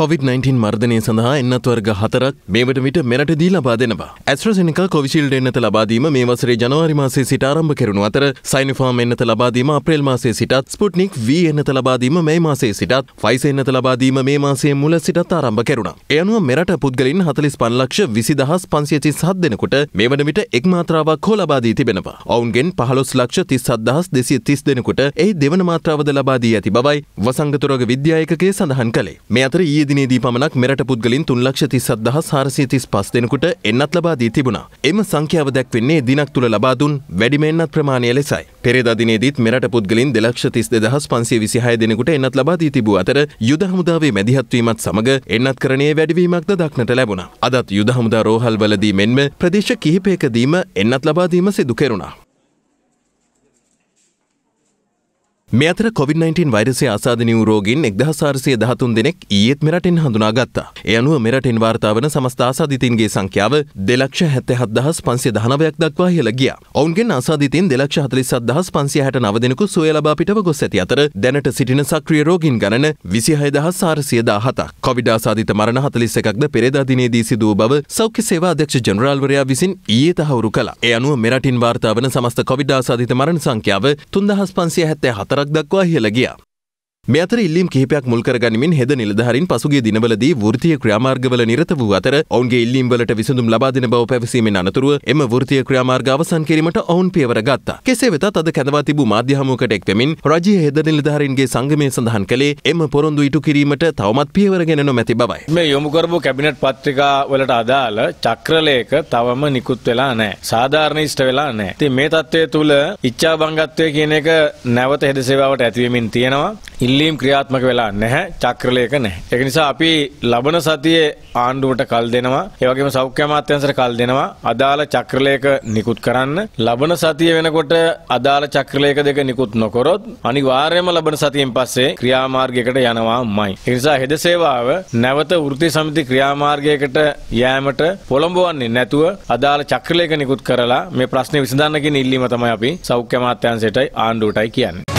COVID-19 මර්ධනය සඳහා එන්නත් වර්ග හතරක් මේවට විට මෙරටදී ලබා දෙනවා. ඇස්ට්‍රසෙනිකා කොවිශීල්ඩ් එන්නත ලබාදීම මේ වසරේ ජනවාරි මාසයේ සිට ආරම්භ කෙරුණු අතර සයිනොෆාම් එන්නත ලබාදීම අප්‍රේල් මාසයේ සිටත් ස්පුට්නික් V එන්නත ලබාදීම මේ මාසයේ සිටත් ෆයිස එන්නත ලබාදීම මේ මාසයේ මුල සිටත් ආරම්භ කෙරුණා. ඒ අනුව මෙරට පුද්ගලින් 45 ලක්ෂ 20537 දෙනෙකුට මේ වන විට එක් මාත්‍රාවක් හෝ ලබා දී තිබෙනවා. ඔවුන්ගෙන් 15 ලක්ෂ 37230 දෙනෙකුට එහි දෙවන මාත්‍රාවද ලබා දී ඇති බවයි වසංගතුරග විද්‍යායකකයේ සඳහන් කළේ. මේ අතර ඊයේ දිනේදී පමණක් මෙරට පුද්ගලින් තුන් ලක්ෂ තිස්සත් දහස් හාරසිය තිස් පස් දෙනෙකුට එන්නත් ලබා දී තිබුණා. එම සංඛ්‍යාව දැක්වෙන්නේ දිනක් තුළ ලබා දුන් වැඩිමෙන්නත් ප්‍රමාණය ලෙසයි. පෙරේදා දිනේදීත් මෙරට පුද්ගලින් දෙලක්ෂ තිස් දෙදහස් පන්සිය විසිහය දෙනෙකුට එන්නත් ලබා දී තිබූ අතර යුද හමුදාවේ මැදිහත්වීමත් සමඟ එන්නත් කරණයේ වැඩිවීමක්ද දක්නට ලැබුණා. අදත් යුද හමුදා රෝහල්වලදී මෙන්ම ප්‍රදේශ කිහිපයකදීම එන්නත් ලබාදීම සිදු කෙරුණා. මේ අතර COVID-19 වෛරසය ආසාදනීය රෝගීන් 1413 දෙනෙක් ඊයේත් මෙරටින් හඳුනා ගත්තා. ඒ අනුව මෙරටින් වාර්තා වන සමස්ත ආසාදිතින්ගේ සංඛ්‍යාව 277519ක් දක්වා ඉහළ ගියා. ඔවුන්ගෙන් ආසාදිතින් 247569 දෙනෙකු සුවය ලබා පිටව ගොස් ඇති අතර දැනට සිටින සක්‍රිය රෝගීන් ගණන 26417ක්. COVID ආසාදිත මරණ 41ක්ද පෙරේදා දිනේදී සිදු වූ බව සෞඛ්‍ය සේවා අධ්‍යක්ෂ ජනරාල්වරයා විසින් ඊයේ තහවුරු කළා. ඒ අනුව මෙරටින් වාර්තා වන සමස්ත COVID ආසාදිත මරණ සංඛ්‍යාව 3574 फरक ही हे लगिया මේ අතර ඉල්ලීම් කිහිපයක් මුල් කරගනිමින් හෙද නිලධාරීන් පසුගිය දිනවලදී වෘත්තීය ක්‍රියාමාර්ගවල නිරත වූ අතර ඔවුන්ගේ ඉල්ලීම් වලට විසඳුම් ලබා දෙන බව පැවසීමෙන් අනතුරුව එම වෘත්තීය ක්‍රියාමාර්ග අවසන් කිරීමට ඔවුන් පියවර ගත්තා. කෙසේ වෙතත් අද කැඳවා තිබූ මාධ්‍ය හමුවකට එක් වෙමින් රජයේ හෙද නිලධාරීන්ගේ සංගමය සඳහන් කළේ එම පොරොන්දු ඉටු කිරීමට තවමත් පියවර ගෙන නොමැති බවයි. මේ යොමු කරපු කැබිනට් පත්‍රිකා වලට අදාළ චක්‍රලේඛ තවම නිකුත් වෙලා නැහැ. සාධාරණීෂ්ඨ වෙලා නැහැ. ඉතින් මේ தත්ත්වය තුල ඉච්ඡාබංගත්වය කියන එක නැවත හෙද සේවාවට ඇතිවීමෙන් තියෙනවා. ඉල්ලීම් ක්‍රියාත්මක වෙලා නැහැ චක්‍රලයක නැහැ. ඒක නිසා අපි ලබන සතියේ ආණ්ඩුවට කල් දෙනවා. ඒ වගේම සෞඛ්‍ය අමාත්‍යාංශයට කල් දෙනවා. අදාළ චක්‍රලයක නිකුත් කරන්න. ලබන සතිය වෙනකොට අදාළ චක්‍රලයක දෙක නිකුත් නොකරොත් අනිවාර්යයෙන්ම ලබන සතියෙන් පස්සේ ක්‍රියාමාර්ගයකට යනවාමයි. ඒ නිසා හෙද සේවාව නැවත වෘත්ති සමිති ක්‍රියාමාර්ගයකට යෑමට පොළඹවන්නේ නැතුව අදාළ චක්‍රලයක නිකුත් කරලා මේ ප්‍රශ්නේ විසඳන්න කියන ඉල්ලීම තමයි අපි සෞඛ්‍ය අමාත්‍යාංශයටයි ආණ්ඩුවටයි කියන්නේ.